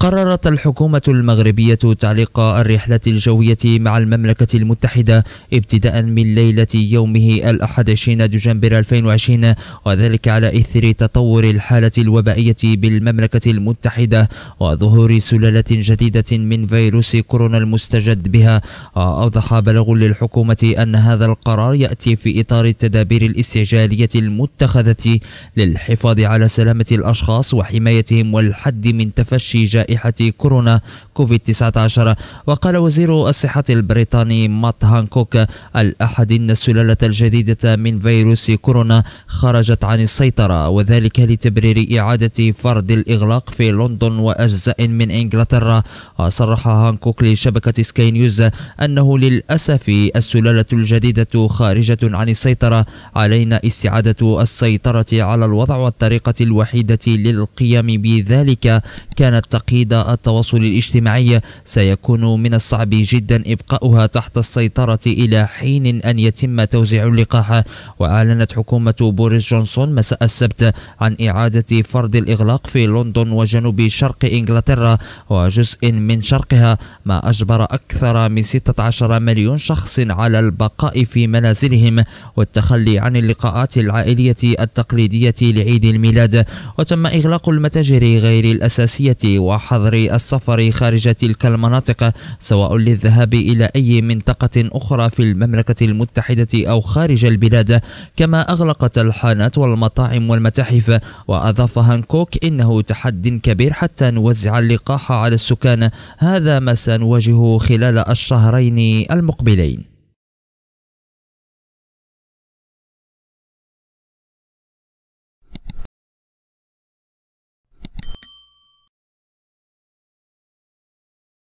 قررت الحكومة المغربية تعليق الرحلة الجوية مع المملكة المتحدة ابتداء من ليلة يومه الأحد عشرين دجنبر 2020 وذلك على إثر تطور الحالة الوبائية بالمملكة المتحدة وظهور سلالة جديدة من فيروس كورونا المستجد بها وأوضح بلغ للحكومة أن هذا القرار يأتي في إطار التدابير الاستعجالية المتخذة للحفاظ على سلامة الأشخاص وحمايتهم والحد من تفشي جائحة جائحة كورونا كوفيد 19 وقال وزير الصحة البريطاني مات هانكوك الأحد إن السلالة الجديدة من فيروس كورونا خرجت عن السيطرة وذلك لتبرير إعادة فرض الإغلاق في لندن وأجزاء من إنجلترا وصرح هانكوك لشبكة سكاي نيوز أنه للأسف السلالة الجديدة خارجة عن السيطرة علينا استعادة السيطرة على الوضع والطريقة الوحيدة للقيام بذلك كانت تقييم جديدة التواصل الاجتماعي سيكون من الصعب جدا إبقاؤها تحت السيطرة إلى حين أن يتم توزيع اللقاح وأعلنت حكومة بوريس جونسون مساء السبت عن إعادة فرض الإغلاق في لندن وجنوب شرق إنجلترا وجزء من شرقها ما أجبر أكثر من 16 مليون شخص على البقاء في منازلهم والتخلي عن اللقاءات العائلية التقليدية لعيد الميلاد وتم إغلاق المتاجر غير الأساسية وح حظر السفر خارج تلك المناطق سواء للذهاب إلى أي منطقة أخرى في المملكة المتحدة أو خارج البلاد كما أغلقت الحانات والمطاعم والمتاحف وأضاف هانكوك إنه تحد كبير حتى نوزع اللقاح على السكان هذا ما سنواجهه خلال الشهرين المقبلين